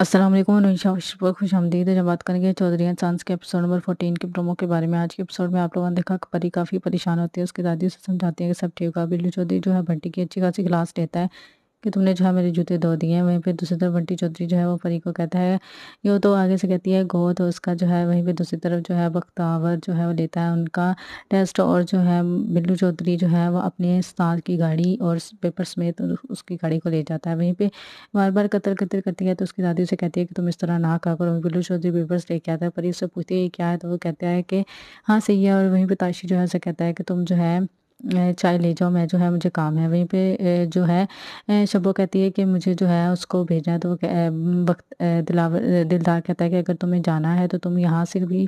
असलम शाह खुश आमदीद जब बात करेंगे चौधरी सांस के एपिसोड नंबर फोर्टीन के प्रोमो के बारे में आज के एपिसोड में आप लोगों ने देखा कि परी काफ़ी परेशान होती है उसकी दादी उसे समझाती है कि सब ठीक होगा बिल्लू चौधरी जो है भट्टी की अच्छी खासी क्लास लेता है कि तुमने जो है मेरे जूते धो दिए हैं वहीं पर दूसरी तरफ बंटी चौधरी जो है वो परी को कहता है यो तो आगे से कहती है गो तो उसका जो है वहीं पर दूसरी तरफ जो है बख्तावर जो है वो लेता है उनका टेस्ट और जो है बिल्लू चौधरी जो है वो अपने साल की गाड़ी और पेपर समेत उसकी गाड़ी को ले जाता है वहीं पर बार बार कतर कतर करती है तो उसकी दादी उसे कहती है कि तुम इस तरह ना कहा करो बिल्लू चौधरी पेपर्स लेके आता है परी उससे पूछती है क्या है तो वो कहता है कि हाँ सही है और वहीं पर ताशी जो है उसे कहता है कि तुम जो है चाय ले जाओ मैं जो है मुझे काम है वहीं पे जो है शबो कहती है कि मुझे जो है उसको भेजना है तो वो वक्त दिलावर दिलदार कहता है कि अगर तुम्हें जाना है तो तुम यहाँ से भी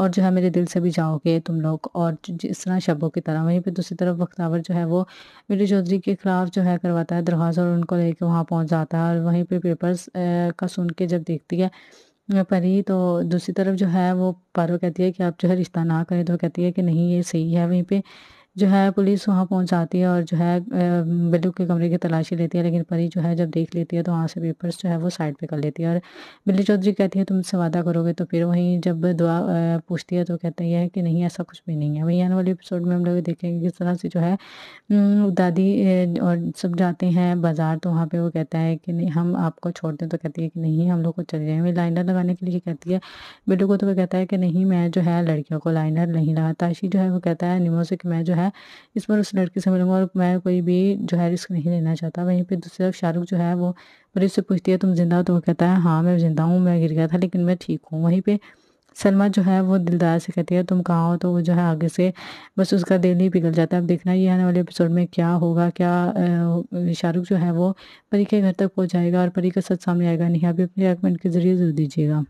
और जो है मेरे दिल से भी जाओगे तुम लोग और जिस तरह शबो की तरह वहीं पे दूसरी तरफ वक्तावर जो है वो वीर चौधरी के ख़िलाफ़ जो है करवाता है दरख्वास्त और उनको लेके वहाँ पहुँच जाता है और वहीं पर पे पेपर्स का सुन के जब देखती है परी तो दूसरी तरफ जो है वो पारो कहती है कि आप जो है रिश्ता ना करें तो कहती है कि नहीं ये सही है वहीं पे जो है पुलिस वहाँ पहुँचाती है और जो है बिल्लू के कमरे की तलाशी लेती है लेकिन परी जो है जब देख लेती है तो वहाँ से पेपर्स जो है वो साइड पे कर लेती है और बिल्ली चौधरी कहती है तुम इससे वादा करोगे तो फिर वहीं जब दुआ पूछती है तो कहती है कि नहीं ऐसा कुछ भी नहीं है वहीं आने वाले एपिसोड में हम लोग देखेंगे किस तरह से जो है दादी और सब जाते हैं बाज़ार तो वहाँ पर वो कहता है कि नहीं हम आपको छोड़ दें तो कहती है कि नहीं हम लोग को चले वहीं लाइनर लगाने के लिए कहती है बिल्लू को तो वो कहता है कि नहीं मैं जो है लड़कियों को लाइनर नहीं लगाता शी जो है वो कहता है निमो से कि मैं जो है है इस पर उस लड़की से मिलूंगा और मैं कोई भी जो है रिस्क नहीं लेना चाहता वहीं पर दूसरी तरफ शाहरुख जो है वो परीज से पूछती है तुम जिंदा हो तो वो कहता है हाँ मैं जिंदा हूँ मैं गिर गया था लेकिन मैं ठीक हूँ वहीं पर सलमा जो है वो दिलदार से कहती है तुम कहाँ हो तो वो जो है आगे से बस उसका दिल ही पिघल जाता है अब देखना ये आने वाले एपिसोड में क्या होगा क्या शाहरुख जो है वो परी के घर तक पहुँच जाएगा और परी का सच सामने आएगा नहीं अभी अपने रेकमेंड के ज़रिए ज़रूर दीजिएगा